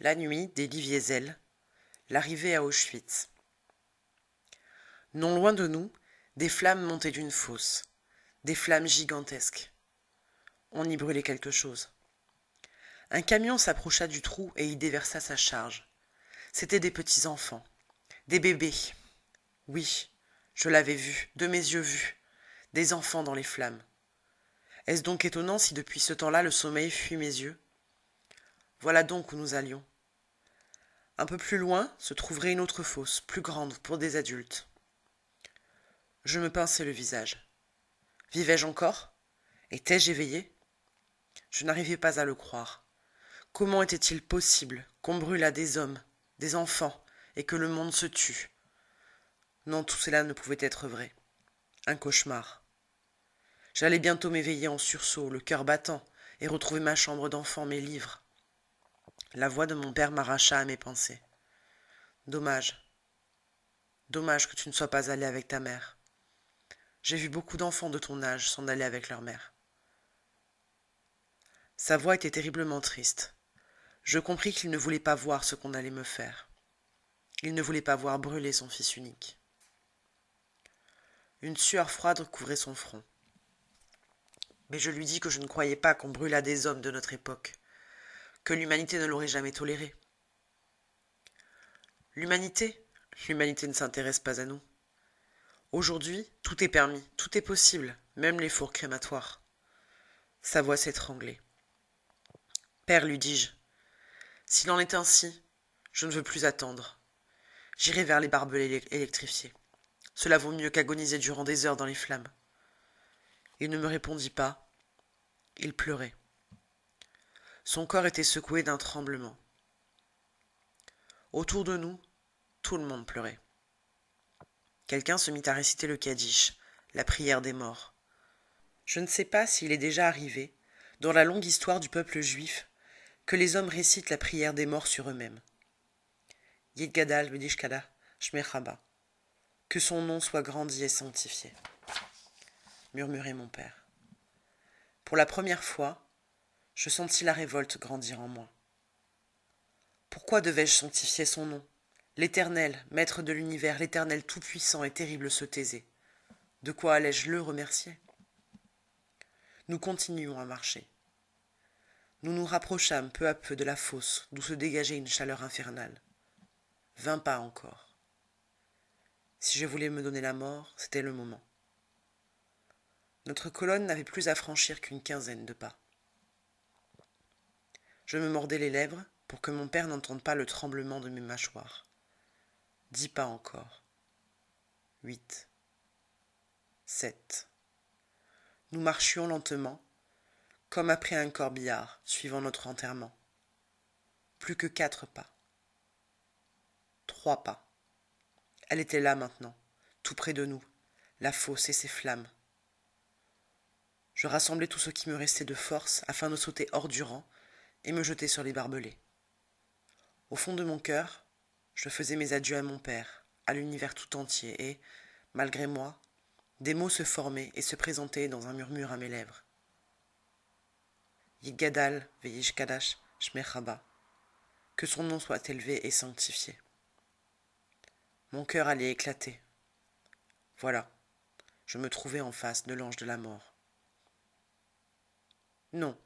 La nuit des Wiesel, l'arrivée à Auschwitz. Non loin de nous, des flammes montaient d'une fosse, des flammes gigantesques. On y brûlait quelque chose. Un camion s'approcha du trou et y déversa sa charge. C'étaient des petits enfants, des bébés. Oui, je l'avais vu, de mes yeux vus, des enfants dans les flammes. Est-ce donc étonnant si depuis ce temps-là le sommeil fuit mes yeux voilà donc où nous allions. Un peu plus loin se trouverait une autre fosse, plus grande, pour des adultes. Je me pinçai le visage. Vivais-je encore Étais-je éveillé Je n'arrivais pas à le croire. Comment était-il possible qu'on brûlât des hommes, des enfants, et que le monde se tue Non, tout cela ne pouvait être vrai. Un cauchemar. J'allais bientôt m'éveiller en sursaut, le cœur battant, et retrouver ma chambre d'enfant, mes livres. La voix de mon père m'arracha à mes pensées. Dommage. Dommage que tu ne sois pas allé avec ta mère. J'ai vu beaucoup d'enfants de ton âge s'en aller avec leur mère. Sa voix était terriblement triste. Je compris qu'il ne voulait pas voir ce qu'on allait me faire. Il ne voulait pas voir brûler son fils unique. Une sueur froide couvrait son front. Mais je lui dis que je ne croyais pas qu'on brûlât des hommes de notre époque que l'humanité ne l'aurait jamais toléré. L'humanité L'humanité ne s'intéresse pas à nous. Aujourd'hui, tout est permis, tout est possible, même les fours crématoires. Sa voix s'étranglait. Père, lui dis-je, s'il en est ainsi, je ne veux plus attendre. J'irai vers les barbelés électrifiés. Cela vaut mieux qu'agoniser durant des heures dans les flammes. Il ne me répondit pas. Il pleurait. Son corps était secoué d'un tremblement. Autour de nous, tout le monde pleurait. Quelqu'un se mit à réciter le Kaddish, la prière des morts. Je ne sais pas s'il est déjà arrivé, dans la longue histoire du peuple juif, que les hommes récitent la prière des morts sur eux-mêmes. Yidgadal dishkada, Shmechaba. Que son nom soit grandi et sanctifié, murmurait mon père. Pour la première fois, je sentis la révolte grandir en moi. Pourquoi devais-je sanctifier son nom L'Éternel, Maître de l'univers, l'Éternel Tout-Puissant et Terrible se taisait. De quoi allais-je le remercier Nous continuions à marcher. Nous nous rapprochâmes peu à peu de la fosse d'où se dégageait une chaleur infernale. Vingt pas encore. Si je voulais me donner la mort, c'était le moment. Notre colonne n'avait plus à franchir qu'une quinzaine de pas. Je me mordais les lèvres pour que mon père n'entende pas le tremblement de mes mâchoires. Dix pas encore. Huit. Sept. Nous marchions lentement, comme après un corbillard, suivant notre enterrement. Plus que quatre pas. Trois pas. Elle était là maintenant, tout près de nous, la fosse et ses flammes. Je rassemblai tout ce qui me restait de force afin de sauter hors du rang et me jeter sur les barbelés. Au fond de mon cœur, je faisais mes adieux à mon père, à l'univers tout entier, et, malgré moi, des mots se formaient et se présentaient dans un murmure à mes lèvres. Yigadal veyishkadash Que son nom soit élevé et sanctifié. Mon cœur allait éclater. Voilà, je me trouvais en face de l'ange de la mort. Non,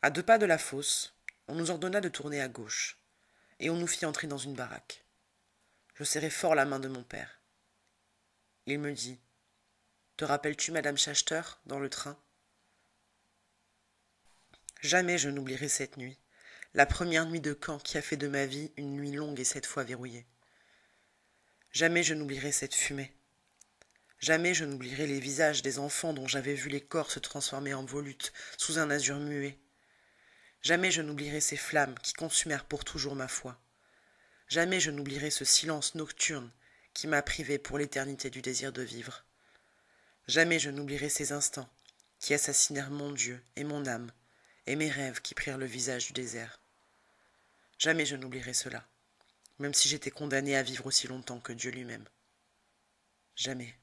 à deux pas de la fosse, on nous ordonna de tourner à gauche, et on nous fit entrer dans une baraque. Je serrai fort la main de mon père. Il me dit Te rappelles-tu Madame Chachter dans le train Jamais je n'oublierai cette nuit, la première nuit de camp qui a fait de ma vie une nuit longue et cette fois verrouillée. Jamais je n'oublierai cette fumée. Jamais je n'oublierai les visages des enfants dont j'avais vu les corps se transformer en volutes sous un azur muet Jamais je n'oublierai ces flammes qui consumèrent pour toujours ma foi. Jamais je n'oublierai ce silence nocturne qui m'a privé pour l'éternité du désir de vivre. Jamais je n'oublierai ces instants qui assassinèrent mon Dieu et mon âme, et mes rêves qui prirent le visage du désert. Jamais je n'oublierai cela, même si j'étais condamné à vivre aussi longtemps que Dieu lui-même. Jamais.